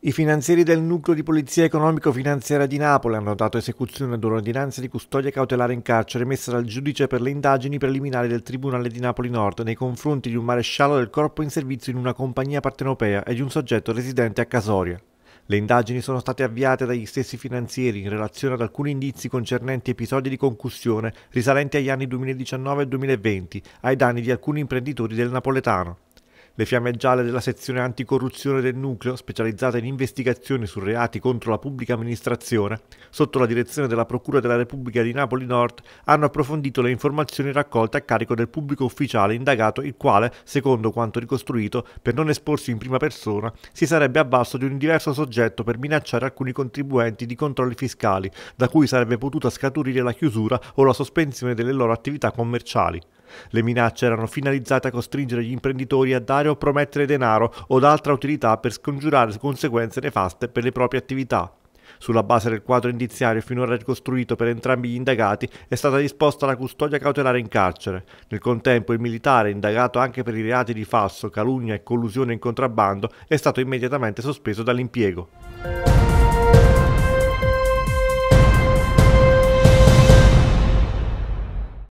I finanzieri del nucleo di polizia economico-finanziaria di Napoli hanno dato esecuzione ad un'ordinanza di custodia cautelare in carcere emessa dal giudice per le indagini preliminari del Tribunale di Napoli Nord nei confronti di un maresciallo del corpo in servizio in una compagnia partenopea e di un soggetto residente a Casoria. Le indagini sono state avviate dagli stessi finanzieri in relazione ad alcuni indizi concernenti episodi di concussione risalenti agli anni 2019 e 2020 ai danni di alcuni imprenditori del napoletano. Le fiamme gialle della sezione anticorruzione del nucleo, specializzata in investigazioni su reati contro la pubblica amministrazione, sotto la direzione della Procura della Repubblica di Napoli Nord, hanno approfondito le informazioni raccolte a carico del pubblico ufficiale indagato, il quale, secondo quanto ricostruito, per non esporsi in prima persona, si sarebbe avvalso di un diverso soggetto per minacciare alcuni contribuenti di controlli fiscali, da cui sarebbe potuta scaturire la chiusura o la sospensione delle loro attività commerciali. Le minacce erano finalizzate a costringere gli imprenditori a dare o promettere denaro o altra utilità per scongiurare conseguenze nefaste per le proprie attività. Sulla base del quadro indiziario finora ricostruito per entrambi gli indagati è stata disposta la custodia cautelare in carcere. Nel contempo il militare, indagato anche per i reati di falso, calunnia e collusione in contrabbando, è stato immediatamente sospeso dall'impiego.